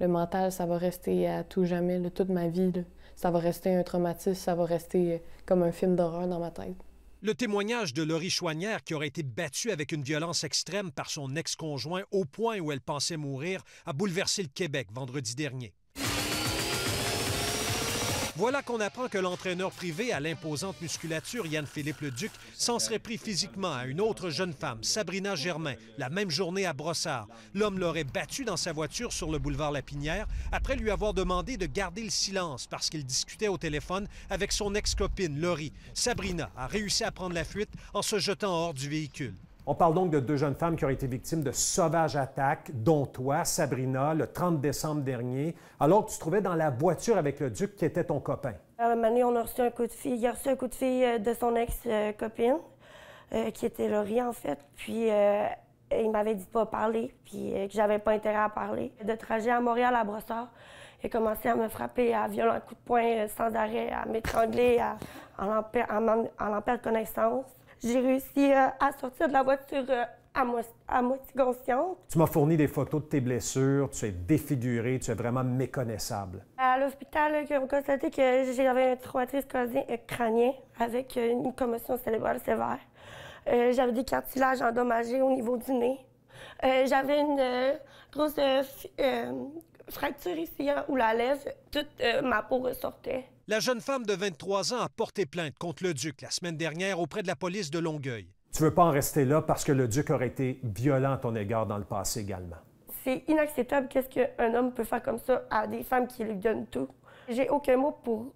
Le mental, ça va rester à tout jamais, tout toute ma vie. Ça va rester un traumatisme, ça va rester euh, comme un film d'horreur dans ma tête. Le témoignage de Laurie Chouanière, qui aurait été battue avec une violence extrême par son ex-conjoint au point où elle pensait mourir, a bouleversé le Québec vendredi dernier. Voilà qu'on apprend que l'entraîneur privé à l'imposante musculature Yann-Philippe Leduc s'en serait pris physiquement à une autre jeune femme, Sabrina Germain, la même journée à Brossard. L'homme l'aurait battue dans sa voiture sur le boulevard Lapinière après lui avoir demandé de garder le silence parce qu'il discutait au téléphone avec son ex-copine, Laurie. Sabrina a réussi à prendre la fuite en se jetant hors du véhicule. On parle donc de deux jeunes femmes qui ont été victimes de sauvages attaques, dont toi, Sabrina, le 30 décembre dernier, alors que tu te trouvais dans la voiture avec le duc qui était ton copain. Euh, Manu, on a reçu un coup de fille. Il a reçu un coup de fille euh, de son ex-copine, euh, qui était Laurie, en fait. Puis il m'avait dit de pas parler, puis que j'avais pas intérêt à parler. De trajet à Montréal à Brossard, il a commencé à me frapper à violents coups de poing sans arrêt, à m'étrangler, à, à en perdre connaissance. J'ai réussi euh, à sortir de la voiture euh, à, moitié consciente. Tu m'as fourni des photos de tes blessures, tu es défigurée, tu es vraiment méconnaissable. À l'hôpital, euh, ils ont constaté que j'avais un traumatisme crânien avec une commotion cérébrale sévère. j'avais des cartilages endommagés au niveau du nez. j'avais une grosse fracture ici hein, où la lèvre, toute ma peau ressortait. La jeune femme de 23 ans a porté plainte contre le duc la semaine dernière auprès de la police de Longueuil. Tu veux pas en rester là parce que le duc aurait été violent à ton égard dans le passé également. C'est inacceptable qu'est-ce qu'un homme peut faire comme ça à des femmes qui lui donnent tout. J'ai aucun mot pour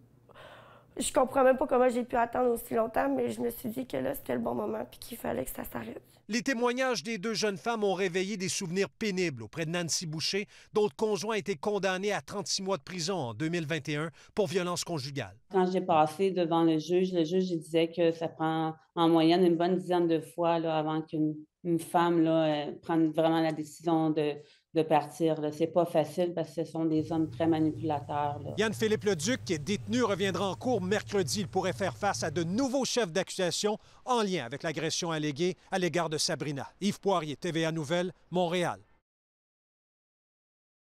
je comprends même pas comment j'ai pu attendre aussi longtemps, mais je me suis dit que là, c'était le bon moment puis qu'il fallait que ça s'arrête. Les témoignages des deux jeunes femmes ont réveillé des souvenirs pénibles auprès de Nancy Boucher, dont le conjoint a été condamné à 36 mois de prison en 2021 pour violence conjugale. Quand j'ai passé devant le juge, le juge disait que ça prend en moyenne une bonne dizaine de fois là, avant qu'une une femme là, euh, prendre vraiment la décision de, de partir. C'est pas facile parce que ce sont des hommes très manipulateurs. Yann Philippe Leduc, qui est détenu, reviendra en cours mercredi. Il pourrait faire face à de nouveaux chefs d'accusation en lien avec l'agression alléguée à l'égard de Sabrina. Yves Poirier, TVA Nouvelle, Montréal.